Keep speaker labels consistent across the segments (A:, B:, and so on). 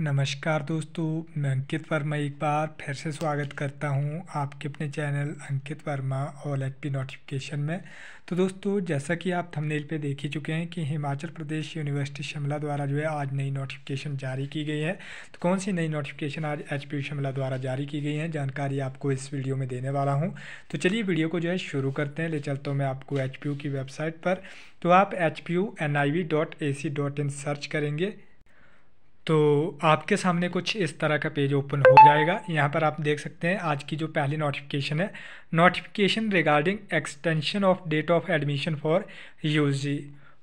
A: नमस्कार दोस्तों मैं अंकित वर्मा एक बार फिर से स्वागत करता हूं आपके अपने channel Ankit Verma all H P notification में तो दोस्तों जैसा कि आप थंबनेल पे देख ही चुके हैं कि हिमाचल प्रदेश यूनिवर्सिटी शिमला द्वारा जो है आज नई नोटिफिकेशन जारी की गई है तो कौन सी नई नोटिफिकेशन आज एच शिमला द्वारा जारी की गई है जानकारी आपको इस वीडियो में देने वाला हूँ तो चलिए वीडियो को जो है शुरू करते हैं ले चलता हूँ मैं आपको एच की वेबसाइट पर तो आप एच पी सर्च करेंगे तो आपके सामने कुछ इस तरह का पेज ओपन हो जाएगा यहाँ पर आप देख सकते हैं आज की जो पहली नोटिफिकेशन है notification regarding extension of date of admission for UG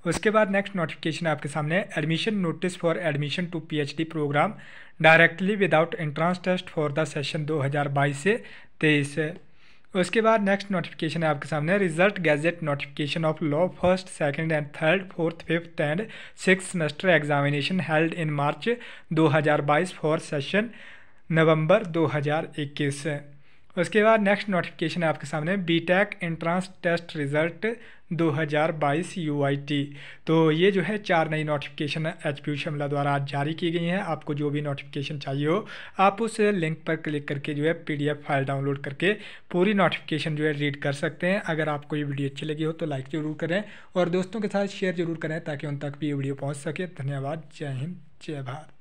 A: उसके बाद नेक्स्ट नोटिफिकेशन आपके सामने है admission notice for admission to PhD program directly without entrance test for the session 2022 से तेईस उसके बाद नेक्स्ट नोटिफिकेशन है आपके सामने result gazette notification of law first second and third fourth fifth and six semester examination held in March 2022 for session November 2021 उसके बाद next notification है आपके सामने B Tech entrance test result 2022 UIT तो ये जो है चार नई नोटिफिकेशन एच पी शिमला द्वारा आज जारी की गई हैं आपको जो भी नोटिफिकेशन चाहिए हो आप उस लिंक पर क्लिक करके जो है पीडीएफ फाइल डाउनलोड करके पूरी नोटिफिकेशन जो है रीड कर सकते हैं अगर आपको ये वीडियो अच्छी लगी हो तो लाइक ज़रूर करें और दोस्तों के साथ शेयर ज़रूर करें ताकि उन तक भी ये वीडियो पहुँच सके धन्यवाद जय हिंद जय भारत